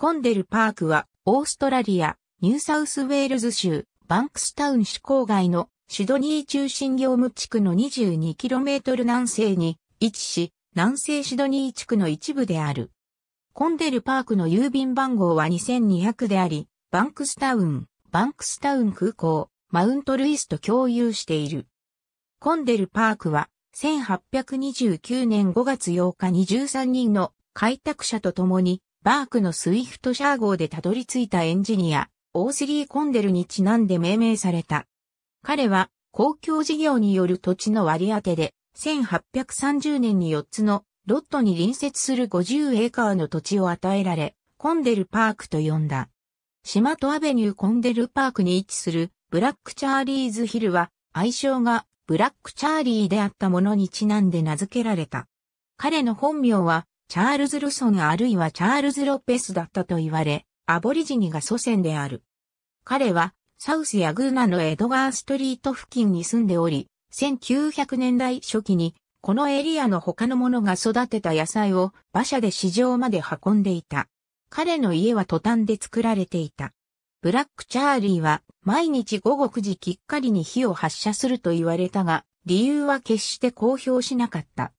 コンデルパークは、オーストラリア、ニューサウスウェールズ州、バンクスタウン市郊外のシドニー中心業務地区の 22km 南西に位置し、南西シドニー地区の一部である。コンデルパークの郵便番号は2200であり、バンクスタウン、バンクスタウン空港、マウントルイスと共有している。コンデルパークは、1829年5月8日に13人の開拓者と共にバークのスイフトシャー号でたどり着いたエンジニア、オースリー・コンデルにちなんで命名された。彼は公共事業による土地の割り当てで、1830年に4つのロットに隣接する50エーカーの土地を与えられ、コンデルパークと呼んだ。島とアベニューコンデルパークに位置するブラックチャーリーズヒルは愛称がブラックチャーリーであったものにちなんで名付けられた。彼の本名はチャールズ・ルソンあるいはチャールズ・ロペスだったと言われ、アボリジニが祖先である。彼は、サウスやグーナのエドガーストリート付近に住んでおり、1900年代初期に、このエリアの他の者が育てた野菜を馬車で市場まで運んでいた。彼の家は途端で作られていた。ブラック・チャーリーは毎日午後9時きっかりに火を発射すると言われたが、理由は決して公表しなかった。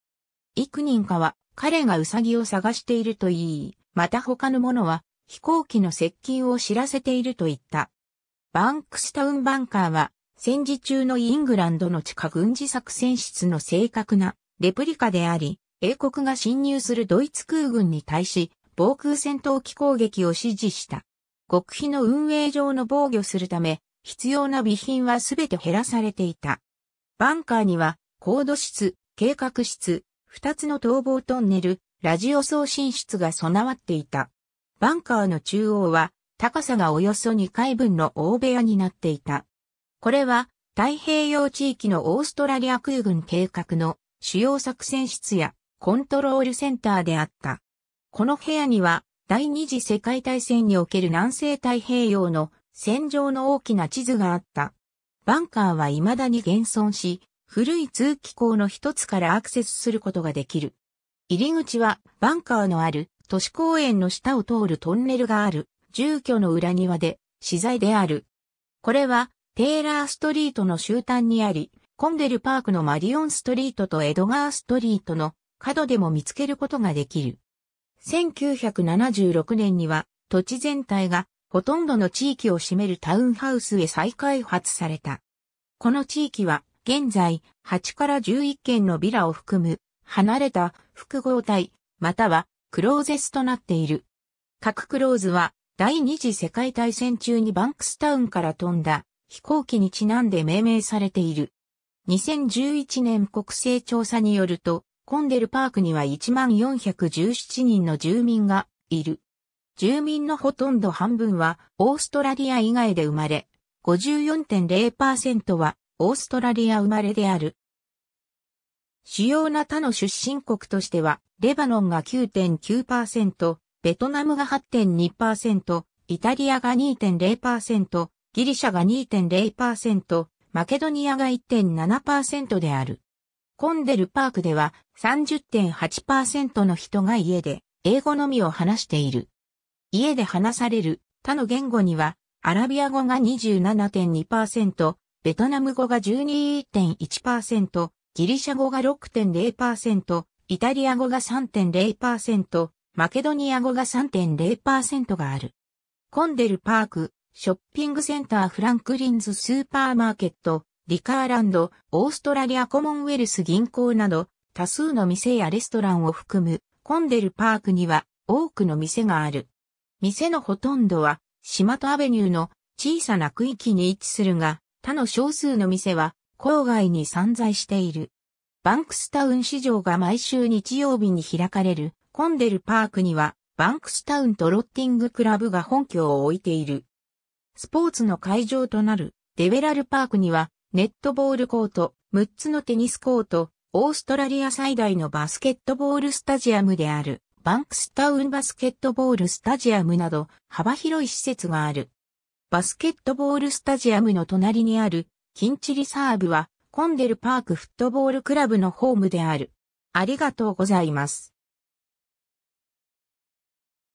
幾人かは彼がウサギを探していると言い、また他の者は飛行機の接近を知らせていると言った。バンクスタウンバンカーは戦時中のイングランドの地下軍事作戦室の正確なレプリカであり、英国が侵入するドイツ空軍に対し防空戦闘機攻撃を指示した。極秘の運営上の防御するため、必要な備品はすべて減らされていた。バンカーには、高度室、計画室、二つの逃亡トンネル、ラジオ送信室が備わっていた。バンカーの中央は高さがおよそ2階分の大部屋になっていた。これは太平洋地域のオーストラリア空軍計画の主要作戦室やコントロールセンターであった。この部屋には第二次世界大戦における南西太平洋の戦場の大きな地図があった。バンカーは未だに現存し、古い通気口の一つからアクセスすることができる。入り口はバンカーのある都市公園の下を通るトンネルがある住居の裏庭で資材である。これはテイラーストリートの終端にあり、コンデルパークのマリオンストリートとエドガーストリートの角でも見つけることができる。1976年には土地全体がほとんどの地域を占めるタウンハウスへ再開発された。この地域は現在、8から11件のビラを含む、離れた複合体、またはクローゼスとなっている。各クローズは、第二次世界大戦中にバンクスタウンから飛んだ飛行機にちなんで命名されている。2011年国勢調査によると、コンデルパークには1417人の住民がいる。住民のほとんど半分はオーストラリア以外で生まれ、54.0%はオーストラリア生まれである。主要な他の出身国としては、レバノンが9.9%、ベトナムが8.2%、イタリアが2.0%、ギリシャが2.0%、マケドニアが1.7%である。コンデルパークでは30.8%の人が家で英語のみを話している。家で話される他の言語にはアラビア語が27.2%、ベトナム語が12.1%、ギリシャ語が6.0%、イタリア語が3.0%、マケドニア語が3.0%がある。コンデルパーク、ショッピングセンターフランクリンズスーパーマーケット、リカーランド、オーストラリアコモンウェルス銀行など、多数の店やレストランを含む、コンデルパークには多くの店がある。店のほとんどは、シマトアベニューの小さな区域に位置するが、他の少数の店は郊外に散在している。バンクスタウン市場が毎週日曜日に開かれるコンデルパークにはバンクスタウンとロッティングクラブが本拠を置いている。スポーツの会場となるデベラルパークにはネットボールコート、6つのテニスコート、オーストラリア最大のバスケットボールスタジアムであるバンクスタウンバスケットボールスタジアムなど幅広い施設がある。バスケットボールスタジアムの隣にある、キンチリサーブは、コンデルパークフットボールクラブのホームである。ありがとうございます。